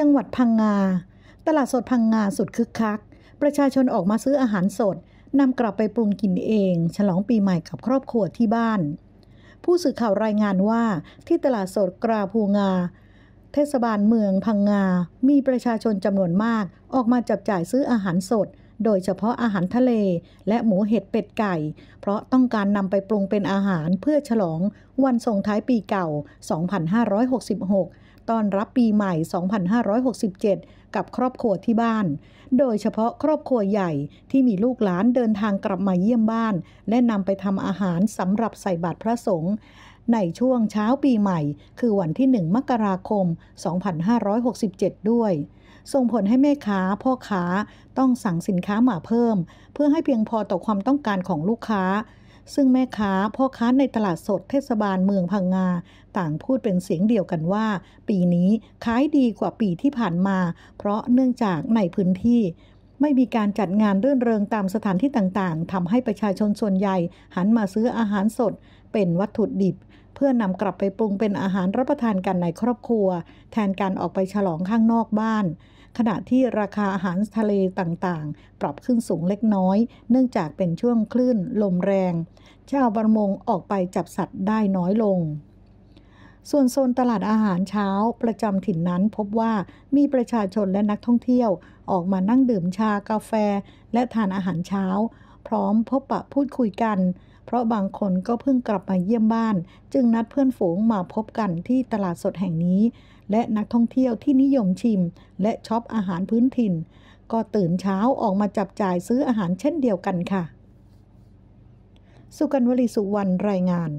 จังหวัดพังงาตลาดสดพังงาสุดคึกคักประชาชนออกมาซื้ออาหารสดนำกลับไปปรุงกินเอง ฉลองปีใหม่กับครอบครัวที่บ้าน ผู้สื่อข่าวรายงานว่าที่ตลาดสดกราภูงา เทศบาลเมืองพังงามีประชาชนจำนวนมากออกมาจับจ่ายซื้ออาหารสด โดยเฉพาะอาหารทะเล และหมูเห็ดเป็ดไก่ เพราะต้องการนำไปปรุงเป็นอาหารเพื่อฉลองวันส่งท้ายปีเก่า 2566ต้อนรับปีใหม่ 2567 กับครอบครัวที่บ้าน โดยเฉพาะครอบครัวใหญ่ที่มีลูกหลานเดินทางกลับมาเยี่ยมบ้าน และนำไปทำอาหารสำหรับใส่บาตรพระสงฆ์ในช่วงเช้าปีใหม่ คือวันที่ 1 มกราคม 2567 ด้วย ส่งผลให้แม่ค้าพ่อค้าต้องสั่งสินค้ามาเพิ่ม เพื่อให้เพียงพอต่อความต้องการของลูกค้าซึ่งแม่ค้าพ่อค้าในตลาดสดเทศบาลเมืองพังงาต่างพูดเป็นเสียงเดียวกันว่าปีนี้ขายดีกว่าปีที่ผ่านมา เพราะเนื่องจากในพื้นที่ ไม่มีการจัดงานเรื่นเริงตามสถานที่ต่างๆทำให้ประชาชนส่วนใหญ่ หันมาซื้ออาหารสดเป็นวัตถุดิบ เพื่อนำกลับไปปรุงเป็นอาหารรับประทานกันในครอบครัว แทนการออกไปฉลองข้างนอกบ้านขณะที่ราคาอาหารทะเลต่างๆ ปรับขึ้นสูงเล็กน้อย เนื่องจากเป็นช่วงคลื่นลมแรง ชาวประมงออกไปจับสัตว์ได้น้อยลง ส่วนโซนตลาดอาหารเช้าประจำถิ่นนั้นพบว่ามีประชาชนและนักท่องเที่ยวออกมานั่งดื่มชากาแฟและทานอาหารเช้าพร้อมพบปะพูดคุยกัน เพราะบางคนก็เพิ่งกลับมาเยี่ยมบ้าน จึงนัดเพื่อนฝูงมาพบกันที่ตลาดสดแห่งนี้ และนักท่องเที่ยวที่นิยมชิม และช็อปอาหารพื้นถิ่น ก็ตื่นเช้าออกมาจับจ่ายซื้ออาหารเช่นเดียวกันค่ะ สุกันวลีสุวรรณ รายงาน